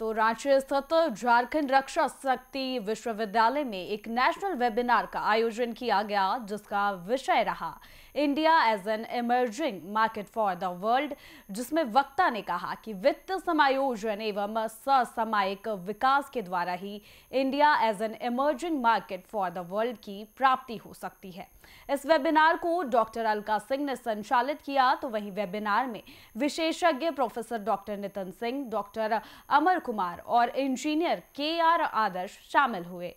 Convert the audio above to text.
तो रांची स्थित झारखंड रक्षा शक्ति विश्वविद्यालय में एक नेशनल वेबिनार का आयोजन किया गया जिसका विषय रहा India as an emerging market for the world जिसमें वक्ता ने कहा कि वित्त समायोजन एवं ससामायिक विकास के द्वारा ही India as an emerging market for the world की प्राप्ति हो सकती है इस वेबिनार को डॉक्टर अलका सिंह ने संचालित किया तो वहीं वेबिनार में विशेषज्ञ professor doctor Nitin Singh doctor Amar Kumar और इंजीनियर के आर आदर्श शामिल हुए